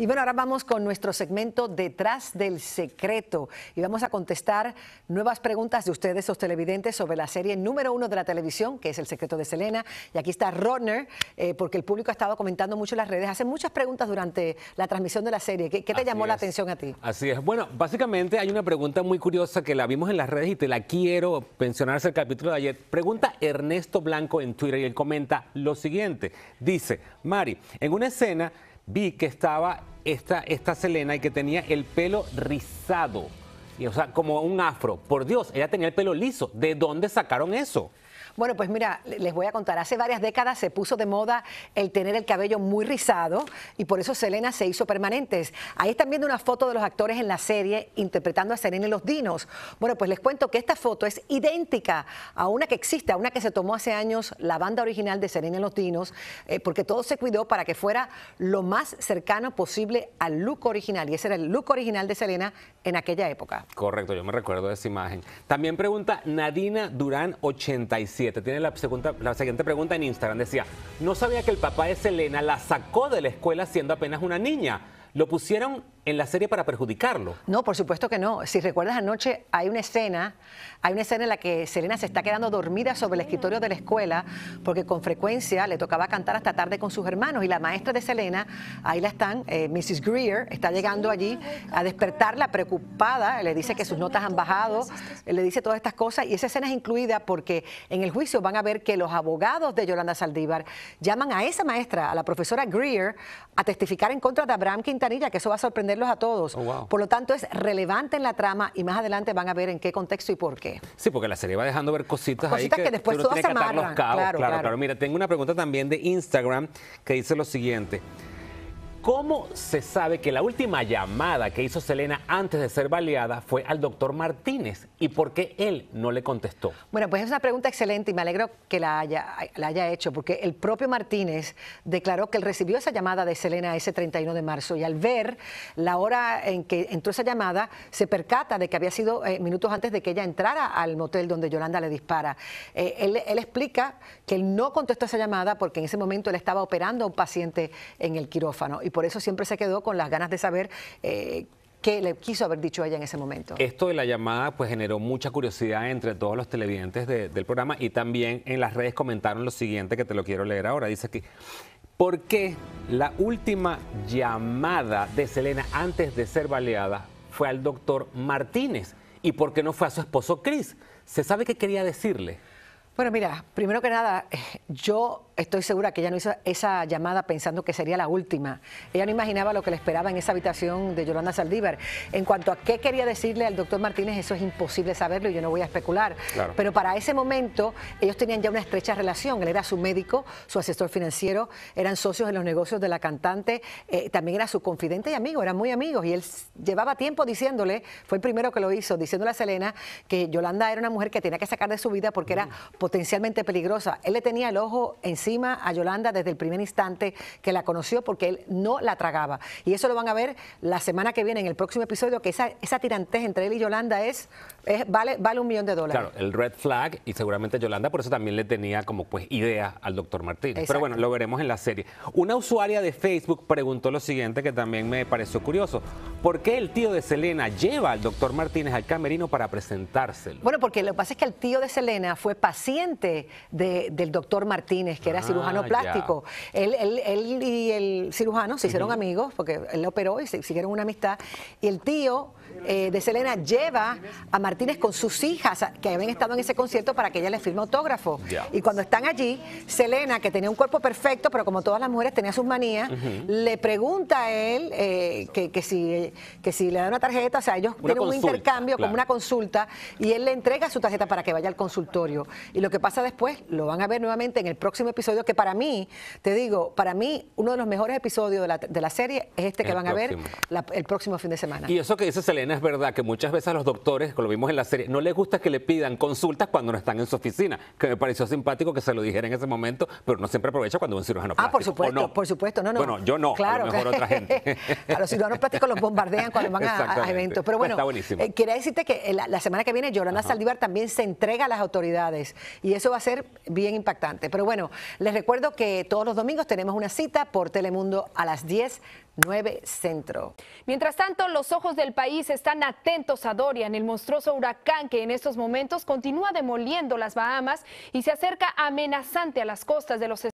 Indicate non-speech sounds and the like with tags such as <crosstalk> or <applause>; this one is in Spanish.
Y bueno, ahora vamos con nuestro segmento Detrás del Secreto y vamos a contestar nuevas preguntas de ustedes, los televidentes, sobre la serie número uno de la televisión, que es El Secreto de Selena. Y aquí está Rodner, eh, porque el público ha estado comentando mucho en las redes. Hacen muchas preguntas durante la transmisión de la serie. ¿Qué, te llamó la atención a ti? Así es. Bueno, básicamente hay una pregunta muy curiosa que la vimos en las redes y te la quiero mencionar el capítulo de ayer. Pregunta Ernesto Blanco en Twitter y él comenta lo siguiente. Dice, Mari, en una escena vi que estaba esta, esta Selena y que tenía el pelo rizado, y, o sea, como un afro. Por Dios, ella tenía el pelo liso. ¿De dónde sacaron eso? Bueno, pues mira, les voy a contar. Hace varias décadas se puso de moda el tener el cabello muy rizado y por eso Selena se hizo permanentes. Ahí están viendo una foto de los actores en la serie interpretando a Selena y los Dinos. Bueno, pues les cuento que esta foto es idéntica a una que existe, a una que se tomó hace años la banda original de Selena y los Dinos, eh, porque todo se cuidó para que fuera lo más cercano posible al look original. Y ese era el look original de Selena en aquella época. Correcto, yo me recuerdo esa imagen. También pregunta Nadina Durán 87 te tiene la siguiente pregunta en Instagram. Decía, no sabía que el papá de Selena la sacó de la escuela siendo apenas una niña. Lo pusieron en la serie para perjudicarlo. No, por supuesto que no. Si recuerdas anoche, hay una escena, hay una escena en la que Selena se está quedando dormida sobre el escritorio de la escuela porque con frecuencia le tocaba cantar hasta tarde con sus hermanos y la maestra de Selena, ahí la están, eh, Mrs. Greer, está llegando allí a despertarla preocupada, le dice que sus notas han bajado, le dice todas estas cosas y esa escena es incluida porque en el juicio van a ver que los abogados de Yolanda Saldívar llaman a esa maestra, a la profesora Greer, a testificar en contra de Abraham Quintanilla, que eso va a sorprender a todos. Oh, por lo tanto, es relevante en la trama y más adelante van a ver en qué contexto y por qué. Sí, porque la serie va dejando ver cositas, ahí que, después se claro, claro. Mira, tengo una pregunta también de Instagram que dice lo siguiente. ¿Cómo se sabe que la última llamada que hizo Selena antes de ser baleada fue al doctor Martínez y por qué él no le contestó? Bueno, pues es una pregunta excelente y me alegro que la haya, hecho, porque el propio Martínez declaró que él recibió esa llamada de Selena ese 31 de marzo y al ver la hora en que entró esa llamada, se percata de que había sido eh, minutos antes de que ella entrara al motel donde Yolanda le dispara. Eh, él, él explica que él no contestó esa llamada porque en ese momento él estaba operando a un paciente en el quirófano y por eso siempre se quedó con las ganas de saber eh, ¿Qué le quiso haber dicho ella en ese momento? Esto de la llamada pues generó mucha curiosidad entre todos los televidentes del programa y también en las redes comentaron lo siguiente que te lo quiero leer ahora. Dice que, ¿por qué la última llamada de Selena antes de ser baleada fue al doctor Martínez? ¿Y por qué no fue a su esposo Chris? ¿Se sabe qué quería decirle? Bueno, mira, primero que nada, eh, yo estoy segura que ella no hizo esa llamada pensando que sería la última. Ella no imaginaba lo que le esperaba en esa habitación de Yolanda Saldívar. En cuanto a qué quería decirle al doctor Martínez, eso es imposible saberlo y yo no voy a especular. Pero para ese momento ellos tenían ya una estrecha relación. Él era su médico, su asesor financiero, eran socios en los negocios de la cantante, eh, también era su confidente y amigo, eran muy amigos. Y él llevaba tiempo diciéndole, fue el primero que lo hizo, diciéndole a Selena que Yolanda era una mujer que tenía que sacar de su vida porque era mm. potencialmente peligrosa. Él le tenía el ojo en a Yolanda desde el primer instante que la conoció porque él no la tragaba. Y eso lo van a ver la semana que viene en el próximo episodio, que esa, esa tirantez entre él y Yolanda es, vale, vale un millón de dólares. Claro, el red flag y seguramente Yolanda por eso también le tenía como pues idea al doctor Martínez. Pero bueno, lo veremos en la serie. Una usuaria de Facebook preguntó lo siguiente que también me pareció curioso. ¿Por qué el tío de Selena lleva al doctor Martínez al camerino para presentárselo? Bueno, porque lo que pasa es que el tío de Selena fue paciente del doctor Martínez, que era cirujano ah, plástico. Él, él, él, y el cirujano se hicieron amigos porque él operó y se siguieron una amistad. Y el tío eh, de Selena lleva a Martínez con sus hijas que habían estado en ese concierto para que ella le firme autógrafo. Y cuando están allí, Selena, que tenía un cuerpo perfecto, pero como todas las mujeres tenía sus manías, le pregunta a él eh, que, si, si le da una tarjeta, o sea, ellos tienen un intercambio como una consulta y él le entrega su tarjeta para que vaya al consultorio. Y lo que pasa después lo van a ver nuevamente en el próximo episodio, que para mí, te digo, para mí uno de los mejores episodios de la, serie es este que van a ver el próximo fin de semana. Y eso que dice Selena es verdad que muchas veces a los doctores, como lo vimos en la serie, no les gusta que le pidan consultas cuando no están en su oficina, que me pareció simpático que se lo dijera en ese momento, pero no siempre aprovecha cuando un cirujano plástico. Ah, por supuesto, por supuesto, no, no. Bueno, yo no, a lo mejor otra gente. <laughs> a los cirujanos plásticos los bombardean cuando van a, eventos, pero bueno, eh, quería decirte que eh, la, semana que viene Yolanda Saldívar también se entrega a las autoridades y eso va a ser bien impactante. Pero bueno, les recuerdo que todos los domingos tenemos una cita por Telemundo a las 10 9 Centro. Mientras tanto, los ojos del país están atentos a Dorian, el monstruoso huracán que en estos momentos continúa demoliendo las Bahamas y se acerca amenazante a las costas de los